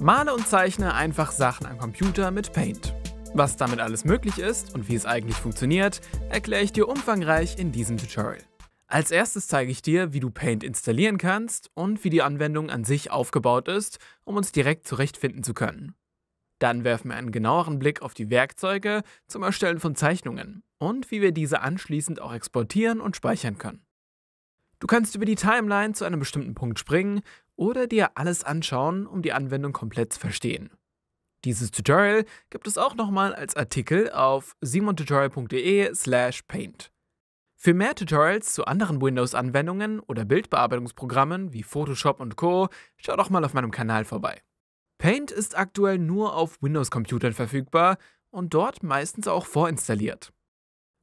Male und zeichne einfach Sachen am Computer mit Paint. Was damit alles möglich ist und wie es eigentlich funktioniert, erkläre ich dir umfangreich in diesem Tutorial. Als erstes zeige ich dir, wie du Paint installieren kannst und wie die Anwendung an sich aufgebaut ist, um uns direkt zurechtfinden zu können. Dann werfen wir einen genaueren Blick auf die Werkzeuge zum Erstellen von Zeichnungen und wie wir diese anschließend auch exportieren und speichern können. Du kannst über die Timeline zu einem bestimmten Punkt springen oder dir alles anschauen, um die Anwendung komplett zu verstehen. Dieses Tutorial gibt es auch nochmal als Artikel auf simontutorial.de slash paint. Für mehr Tutorials zu anderen Windows-Anwendungen oder Bildbearbeitungsprogrammen wie Photoshop und Co. schaut auch mal auf meinem Kanal vorbei. Paint ist aktuell nur auf Windows-Computern verfügbar und dort meistens auch vorinstalliert.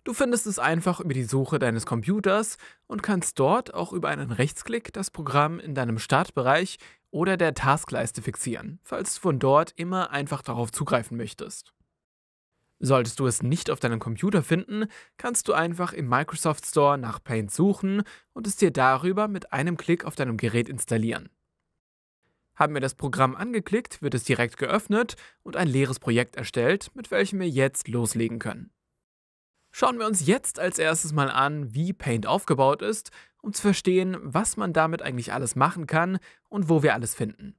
Du findest es einfach über die Suche deines Computers und kannst dort auch über einen Rechtsklick das Programm in deinem Startbereich oder der Taskleiste fixieren, falls du von dort immer einfach darauf zugreifen möchtest. Solltest du es nicht auf deinem Computer finden, kannst du einfach im Microsoft Store nach Paint suchen und es dir darüber mit einem Klick auf deinem Gerät installieren. Haben wir das Programm angeklickt, wird es direkt geöffnet und ein leeres Projekt erstellt, mit welchem wir jetzt loslegen können. Schauen wir uns jetzt als erstes mal an, wie Paint aufgebaut ist, um zu verstehen, was man damit eigentlich alles machen kann und wo wir alles finden.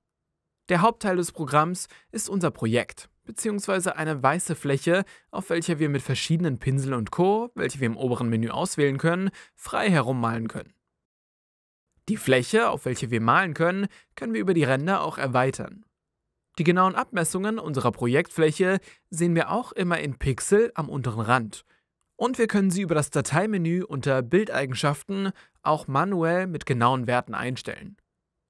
Der Hauptteil des Programms ist unser Projekt, beziehungsweise eine weiße Fläche, auf welcher wir mit verschiedenen Pinseln und Co., welche wir im oberen Menü auswählen können, frei herummalen können. Die Fläche, auf welche wir malen können, können wir über die Ränder auch erweitern. Die genauen Abmessungen unserer Projektfläche sehen wir auch immer in Pixel am unteren Rand und wir können sie über das Dateimenü unter Bildeigenschaften auch manuell mit genauen Werten einstellen.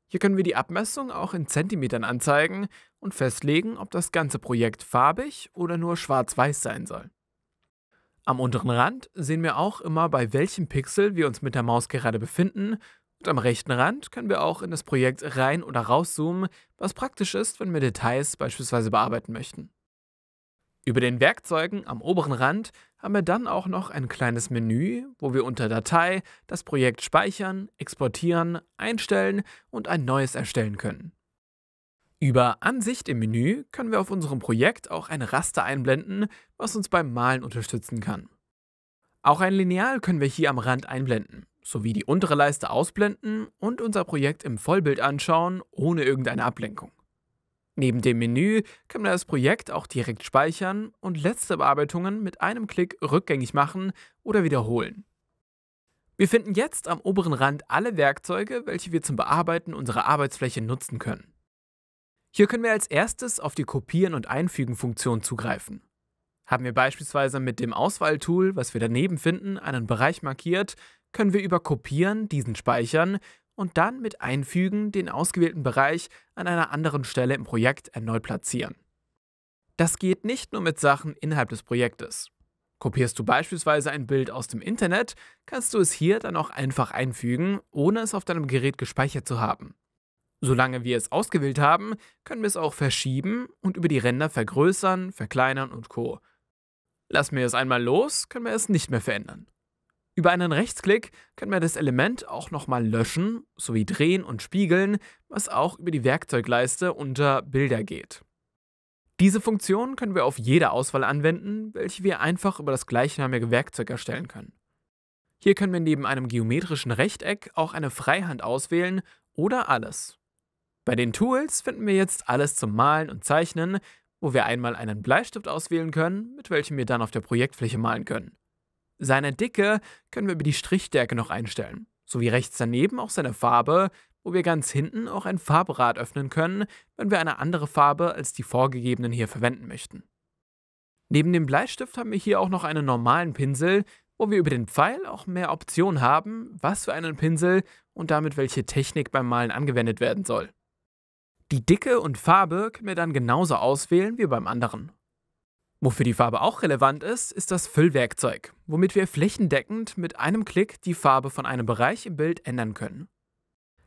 Hier können wir die Abmessung auch in Zentimetern anzeigen und festlegen, ob das ganze Projekt farbig oder nur schwarz-weiß sein soll. Am unteren Rand sehen wir auch immer, bei welchem Pixel wir uns mit der Maus gerade befinden und am rechten Rand können wir auch in das Projekt rein- oder rauszoomen, was praktisch ist, wenn wir Details beispielsweise bearbeiten möchten. Über den Werkzeugen am oberen Rand haben wir dann auch noch ein kleines Menü, wo wir unter Datei das Projekt speichern, exportieren, einstellen und ein neues erstellen können. Über Ansicht im Menü können wir auf unserem Projekt auch ein Raster einblenden, was uns beim Malen unterstützen kann. Auch ein Lineal können wir hier am Rand einblenden, sowie die untere Leiste ausblenden und unser Projekt im Vollbild anschauen, ohne irgendeine Ablenkung. Neben dem Menü kann man das Projekt auch direkt speichern und letzte Bearbeitungen mit einem Klick rückgängig machen oder wiederholen. Wir finden jetzt am oberen Rand alle Werkzeuge, welche wir zum Bearbeiten unserer Arbeitsfläche nutzen können. Hier können wir als erstes auf die Kopieren- und Einfügen-Funktion zugreifen. Haben wir beispielsweise mit dem Auswahltool, was wir daneben finden, einen Bereich markiert, können wir über Kopieren diesen speichern und dann mit Einfügen den ausgewählten Bereich an einer anderen Stelle im Projekt erneut platzieren. Das geht nicht nur mit Sachen innerhalb des Projektes. Kopierst du beispielsweise ein Bild aus dem Internet, kannst du es hier dann auch einfach einfügen, ohne es auf deinem Gerät gespeichert zu haben. Solange wir es ausgewählt haben, können wir es auch verschieben und über die Ränder vergrößern, verkleinern und co. Lassen wir es einmal los, können wir es nicht mehr verändern. Über einen Rechtsklick können wir das Element auch nochmal löschen, sowie drehen und spiegeln, was auch über die Werkzeugleiste unter Bilder geht. Diese Funktion können wir auf jede Auswahl anwenden, welche wir einfach über das gleichnamige Werkzeug erstellen können. Hier können wir neben einem geometrischen Rechteck auch eine Freihand auswählen oder alles. Bei den Tools finden wir jetzt alles zum Malen und Zeichnen, wo wir einmal einen Bleistift auswählen können, mit welchem wir dann auf der Projektfläche malen können. Seine Dicke können wir über die Strichstärke noch einstellen, sowie rechts daneben auch seine Farbe, wo wir ganz hinten auch ein Farberad öffnen können, wenn wir eine andere Farbe als die vorgegebenen hier verwenden möchten. Neben dem Bleistift haben wir hier auch noch einen normalen Pinsel, wo wir über den Pfeil auch mehr Optionen haben, was für einen Pinsel und damit welche Technik beim Malen angewendet werden soll. Die Dicke und Farbe können wir dann genauso auswählen wie beim anderen. Wofür die Farbe auch relevant ist, ist das Füllwerkzeug, womit wir flächendeckend mit einem Klick die Farbe von einem Bereich im Bild ändern können.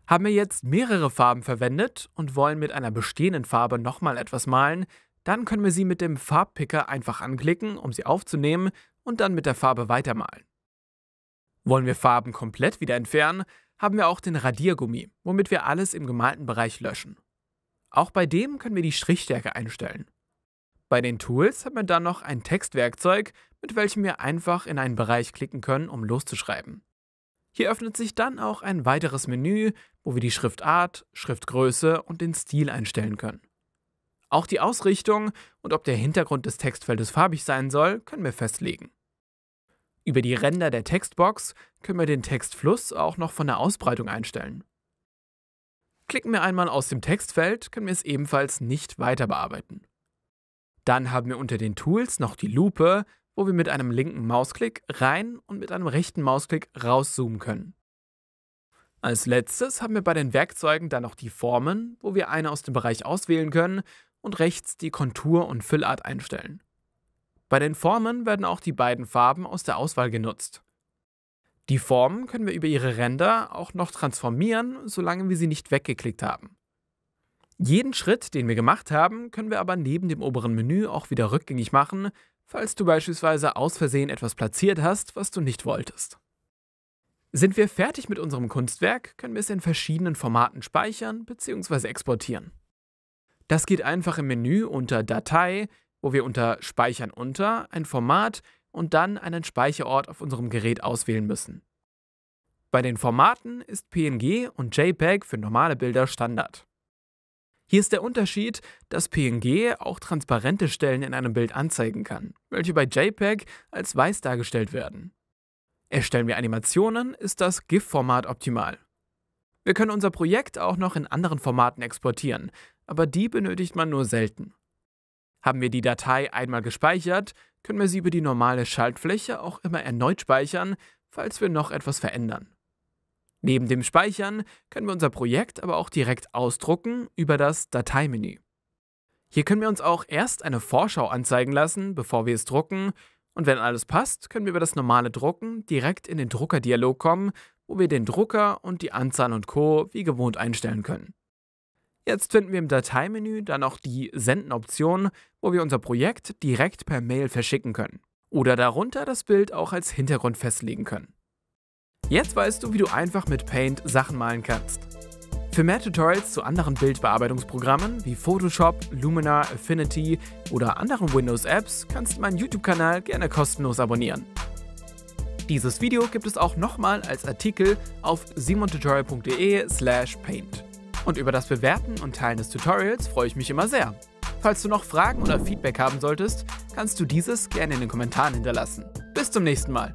Haben wir jetzt mehrere Farben verwendet und wollen mit einer bestehenden Farbe nochmal etwas malen, dann können wir sie mit dem Farbpicker einfach anklicken, um sie aufzunehmen und dann mit der Farbe weitermalen. Wollen wir Farben komplett wieder entfernen, haben wir auch den Radiergummi, womit wir alles im gemalten Bereich löschen. Auch bei dem können wir die Strichstärke einstellen. Bei den Tools hat man dann noch ein Textwerkzeug, mit welchem wir einfach in einen Bereich klicken können, um loszuschreiben. Hier öffnet sich dann auch ein weiteres Menü, wo wir die Schriftart, Schriftgröße und den Stil einstellen können. Auch die Ausrichtung und ob der Hintergrund des Textfeldes farbig sein soll, können wir festlegen. Über die Ränder der Textbox können wir den Textfluss auch noch von der Ausbreitung einstellen. Klicken wir einmal aus dem Textfeld, können wir es ebenfalls nicht weiter bearbeiten. Dann haben wir unter den Tools noch die Lupe, wo wir mit einem linken Mausklick rein und mit einem rechten Mausklick rauszoomen können. Als letztes haben wir bei den Werkzeugen dann noch die Formen, wo wir eine aus dem Bereich auswählen können und rechts die Kontur und Füllart einstellen. Bei den Formen werden auch die beiden Farben aus der Auswahl genutzt. Die Formen können wir über ihre Ränder auch noch transformieren, solange wir sie nicht weggeklickt haben. Jeden Schritt, den wir gemacht haben, können wir aber neben dem oberen Menü auch wieder rückgängig machen, falls du beispielsweise aus Versehen etwas platziert hast, was du nicht wolltest. Sind wir fertig mit unserem Kunstwerk, können wir es in verschiedenen Formaten speichern bzw. exportieren. Das geht einfach im Menü unter Datei, wo wir unter Speichern unter ein Format und dann einen Speicherort auf unserem Gerät auswählen müssen. Bei den Formaten ist PNG und JPEG für normale Bilder Standard. Hier ist der Unterschied, dass PNG auch transparente Stellen in einem Bild anzeigen kann, welche bei JPEG als weiß dargestellt werden. Erstellen wir Animationen, ist das GIF-Format optimal. Wir können unser Projekt auch noch in anderen Formaten exportieren, aber die benötigt man nur selten. Haben wir die Datei einmal gespeichert, können wir sie über die normale Schaltfläche auch immer erneut speichern, falls wir noch etwas verändern. Neben dem Speichern können wir unser Projekt aber auch direkt ausdrucken über das Dateimenü. Hier können wir uns auch erst eine Vorschau anzeigen lassen, bevor wir es drucken, und wenn alles passt, können wir über das normale Drucken direkt in den Druckerdialog kommen, wo wir den Drucker und die Anzahl und Co. wie gewohnt einstellen können. Jetzt finden wir im Dateimenü dann auch die Senden-Option, wo wir unser Projekt direkt per Mail verschicken können oder darunter das Bild auch als Hintergrund festlegen können. Jetzt weißt du, wie du einfach mit Paint Sachen malen kannst. Für mehr Tutorials zu anderen Bildbearbeitungsprogrammen wie Photoshop, Luminar, Affinity oder anderen Windows-Apps kannst du meinen YouTube-Kanal gerne kostenlos abonnieren. Dieses Video gibt es auch nochmal als Artikel auf simontutorial.de slash paint. Und über das Bewerten und Teilen des Tutorials freue ich mich immer sehr. Falls du noch Fragen oder Feedback haben solltest, kannst du dieses gerne in den Kommentaren hinterlassen. Bis zum nächsten Mal!